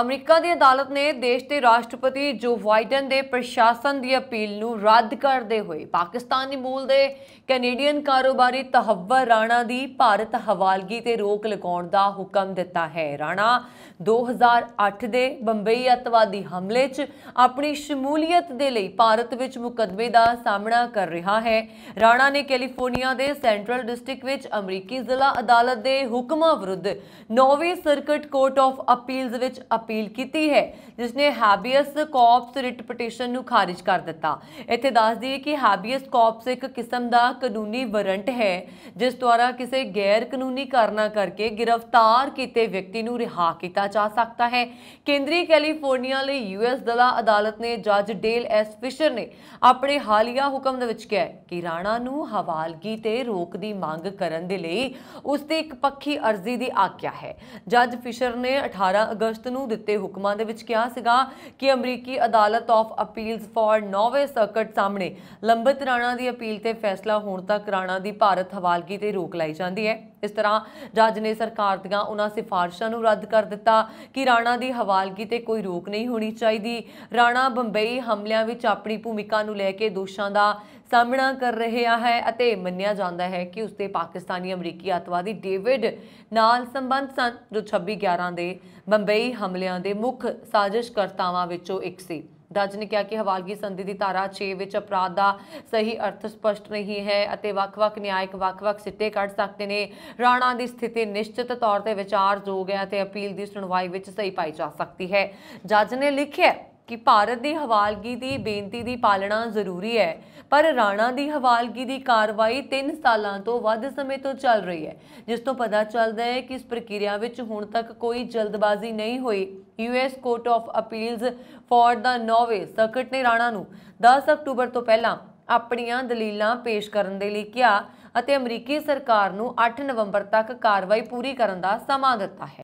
America ਦੀ ਅਦਾਲਤ ਨੇ ਦੇਸ਼ ਦੇ ਰਾਸ਼ਟਰਪਤੀ ਜੋ ਵਾਈਡਨ ਦੇ ਪ੍ਰਸ਼ਾਸਨ ਦੀ ਅਪੀਲ ਨੂੰ ਰੱਦ ਕਰਦੇ ਹੋਏ ਪਾਕਿਸਤਾਨੀ ਮੂਲ ਦੇ ਕੈਨੇਡੀਅਨ ਕਾਰੋਬਾਰੀ ਤਹਵਰ ਰਾਣਾ ਦੀ ਭਾਰਤ ਹਵਾਲਗੀ ਤੇ ਰੋਕ ਲਗਾਉਣ ਦਾ ਹੁਕਮ ਦਿੱਤਾ ਹੈ ਰਾਣਾ 2008 ਦੇ ਬੰਬਈ ਅਤਵਾਦੀ ਹਮਲੇ 'ਚ ਆਪਣੀ ਸ਼ਮੂਲੀਅਤ ਦੇ ਲਈ ਭਾਰਤ ਵਿੱਚ ਮੁਕਦਮੇ ਦਾ ਸਾਹਮਣਾ ਕਰ ਰਿਹਾ ਹੈ ਰਾਣਾ ਨੇ ਕੈਲੀਫੋਰਨੀਆ ਦੇ ਸੈਂਟਰਲ ਡਿਸਟ੍ਰਿਕਟ ਵਿੱਚ ਅਮਰੀਕੀ ਜ਼ਿਲ੍ਹਾ ਅਦਾਲਤ ਦੇ ਹੁਕਮਾਂ ਵਿਰੁੱਧ 9ਵੀਂ ਸਰਕਟ ਕੋਰਟ ਆਫ ਅਪੀਲਸ ਵਿੱਚ ਅਪੀਲ ਕੀਤੀ ਹੈ ਜਿਸ ਨੇ ਹੈਬੀਅਸ ਕਾਰਪਸ ਰਿਟ ਪਟੀਸ਼ਨ ਨੂੰ ਖਾਰਜ ਕਰ ਦਿੱਤਾ ਇੱਥੇ ਦੱਸ ਦਈਏ ਕਿ ਹੈਬੀਅਸ ਕਾਰਪਸ ਇੱਕ ਕਿਸਮ ਦਾ ਕਾਨੂੰਨੀ ਵਾਰੰਟ ਹੈ ਜਿਸ ਦੁਆਰਾ ਕਿਸੇ ਗੈਰ ਕਾਨੂੰਨੀ ਕਾਰਨਾ ਕਰਕੇ ਗ੍ਰਿਫਤਾਰ ਕੀਤੇ ਵਿਅਕਤੀ ਨੂੰ ਰਿਹਾ ਕੀਤਾ ਜਾ ਸਕਦਾ ਹੈ ਕੇਂਦਰੀ ਕੈਲੀਫੋਰਨੀਆ ਲਈ ਯੂਐਸ ਦਲਾ ਅਦਾਲਤ ਨੇ ਜੱਜ ਡੇਲ ਐਸ ਫਿਸ਼ਰ ਨੇ ਆਪਣੇ ਹਾਲੀਆ ਹੁਕਮ ਦੇ ਵਿੱਚ ਕਿਹਾ ਕਿ ਰਾਣਾ ਨੂੰ ਹਵਾਲਗੀ ਤੇ ਰੋਕ ਦੀ ਮੰਗ ਕਰਨ ਦੇ ਲਈ ਉਸ ਤੇ ਇੱਕ ਪੱਖੀ ਅਰਜ਼ੀ ਦੀ ਆਗਿਆ ਹੈ ਜੱਜ ਫਿਸ਼ਰ ਨੇ 18 ਅਗਸਤ ਨੂੰ ਦਿੱਤੇ ਹੁਕਮਾਂ ਦੇ ਵਿੱਚ ਕਿਹਾ ਸੀਗਾ ਕਿ ਅਮਰੀਕੀ ਅਦਾਲਤ ਆਫ ਅਪੀਲਸ ਫਾਰ ਨੋਵੇ ਸਰਕਟ ਸਾਹਮਣੇ ਲੰਬਿਤ ਰਾਣਾ ਦੀ ਅਪੀਲ ਤੇ ਫੈਸਲਾ ਹੋਣ ਤੱਕ ਰਾਣਾ ਦੀ ਭਾਰਤ ਹਵਾਲਗੀ ਤੇ ਰੋਕ ਲਾਈ ਜਾਂਦੀ ਹੈ ਇਸ ਤਰ੍ਹਾਂ ਜੱਜ ਨੇ ਸਰਕਾਰ ਦੀਆਂ ਉਹਨਾਂ ਸਿਫਾਰਿਸ਼ਾਂ ਨੂੰ ਰੱਦ ਕਰ ਦਿੱਤਾ ਕਿ ਰਾਣਾ ਦੀ ਹਵਾਲਗੀ ਤੇ ਕੋਈ ਰੋਕ ਨਹੀਂ ਹੋਣੀ ਚਾਹੀਦੀ ਰਾਣਾ ਬੰਬਈ ਹਮਲਿਆਂ ਵਿੱਚ ਆਪਣੀ ਭੂਮਿਕਾ ਨੂੰ ਲੈ ਕੇ ਦੋਸ਼ਾਂ ਦਾ ਸਾਹਮਣਾ ਕਰ ਰਿਹਾ ਹੈ ਅਤੇ ਮੰਨਿਆ ਜਾਂਦਾ ਹੈ ਕਿ ਉਸਦੇ ਪਾਕਿਸਤਾਨੀ ਅਮਰੀਕੀ ਅਤਵਾਦੀ ਡੇਵਿਡ ਨਾਲ ਸੰਬੰਧ ਸਨ ਜੋ 26 11 ਦੇ ਬੰਬਈ ਹਮਲਿਆਂ ਦੇ ਮੁੱਖ ਸਾਜ਼ਿਸ਼ਕਰਤਾਵਾਂ ਵਿੱਚੋਂ ਇੱਕ ਸੀ ਦਾਜ ਨੇ ਕਿਹਾ ਕਿ ਹਵਾਲਗੀ ਸੰਧੀ ਦੀ ਧਾਰਾ 6 ਵਿੱਚ ਅਪਰਾਧ ਦਾ ਸਹੀ ਅਰਥ ਸਪਸ਼ਟ ਨਹੀਂ ਹੈ ਅਤੇ ਵੱਖ-ਵੱਖ ਨਿਆਇਕ ਵੱਖ-ਵੱਖ ਸਿੱਟੇ ਕੱਢ ਸਕਦੇ ਨੇ ਰਾਣਾ ਦੀ ਸਥਿਤੀ ਨਿਸ਼ਚਿਤ ਤੌਰ ਤੇ ਵਿਚਾਰਯੋਗ ਹੈ ਅਤੇ ਅਪੀਲ ਦੀ ਸੁਣਵਾਈ ਵਿੱਚ ਸਹੀ ਪਾਈ ਜਾ ਸਕਦੀ ਹੈ ਜੱਜ ਨੇ ਲਿਖਿਆ ਕਿ ਭਾਰਤ ਦੀ ਹਵਾਲਗੀ ਦੀ ਬੇਨਤੀ ਦੀ ਪਾਲਣਾ ਜ਼ਰੂਰੀ ਹੈ ਪਰ ਰਾਣਾ ਦੀ ਹਵਾਲਗੀ ਦੀ ਕਾਰਵਾਈ 3 ਸਾਲਾਂ ਤੋਂ ਵੱਧ ਸਮੇਂ ਤੋਂ ਚੱਲ ਰਹੀ ਹੈ ਜਿਸ ਤੋਂ ਪਤਾ ਚੱਲਦਾ ਹੈ ਕਿ ਇਸ ਪ੍ਰਕਿਰਿਆ ਵਿੱਚ ਹੁਣ ਤੱਕ ਕੋਈ ਜਲਦਬਾਜ਼ੀ ਨਹੀਂ ਹੋਈ US court of appeals for ਦਾ ਨੋਵੇ ਸਰਕਟ ਨੇ ਰਾਣਾ ਨੂੰ 10 ਅਕਤੂਬਰ ਤੋਂ ਪਹਿਲਾਂ ਆਪਣੀਆਂ ਦਲੀਲਾਂ ਪੇਸ਼ ਕਰਨ ਦੇ ਲਈ ਕਿਹਾ ਅਤੇ ਅਮਰੀਕੀ ਸਰਕਾਰ ਨੂੰ 8 ਨਵੰਬਰ ਤੱਕ ਕਾਰਵਾਈ ਪੂਰੀ ਕਰਨ ਦਾ ਸਮਾਂ ਦਿੱਤਾ ਹੈ